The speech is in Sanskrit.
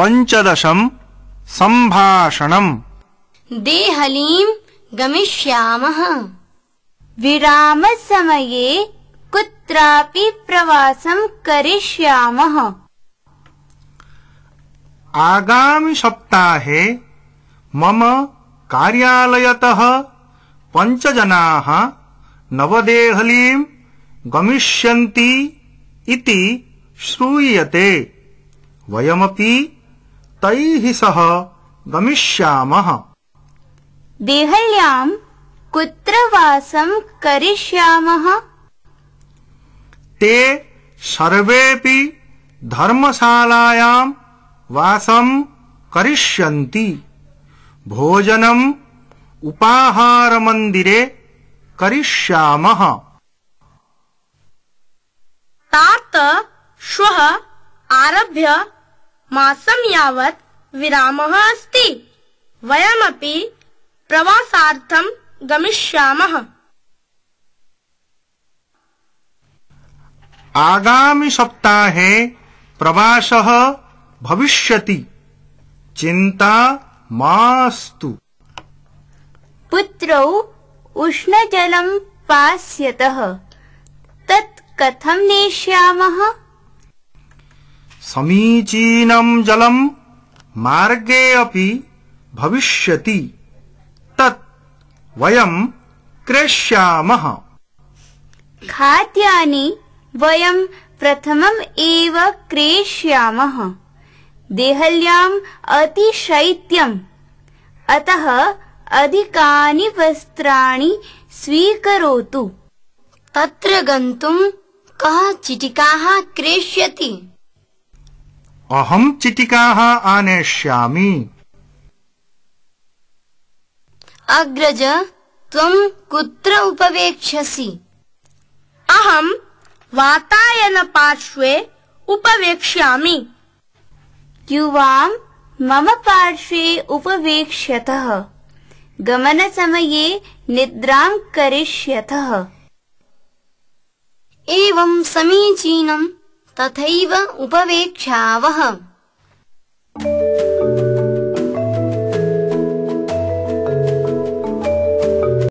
पञ्चदशम् सम्भाषणम् देहलीम् गमिष्यामः विरामसमये कुत्रापि प्रवासम् करिष्यामः आगामिसप्ताहे मम कार्यालयतः पञ्चजनाः नवदेहलीम् गमिष्यन्ति इति श्रूयते वयमपि तैः सह गमिष्यामः देहल्याम् कुत्र वासम् करिष्यामः ते सर्वेऽपि धर्मशालायाम् वासम् करिष्यन्ति भोजनम् उपाहारमन्दिरे करिष्यामः तात श्वः आरभ्य मासं यावत् विरामः अस्ति वयमपि प्रवासार्थं गमिष्यामः प्रवासः भविष्यति चिन्ता मास्तु पुत्रौ उष्णजलम् पास्यतः तत् कथं नेष्यामः मार्गे अपि भविष्यति तत् वयम् खाद्यानि वयम् प्रथमम् एव क्रेष्यामः देहल्याम् अतिशैत्यम् अतः अधिकानि वस्त्राणि स्वीकरोतु तत्र गन्तुम् कः चीटिकाः क्रेष्यति अहम चिटिकाः आनेष्यामि अग्रज त्वं कुत्र उपवेक्षसि अहं वातायनपार्श्वे उपवेक्ष्यामि युवां मम पार्श्वे उपवेक्ष्यतः गमनसमये निद्रां करिष्यतः एवं समीचीनम् तथैव उपवेक्षावः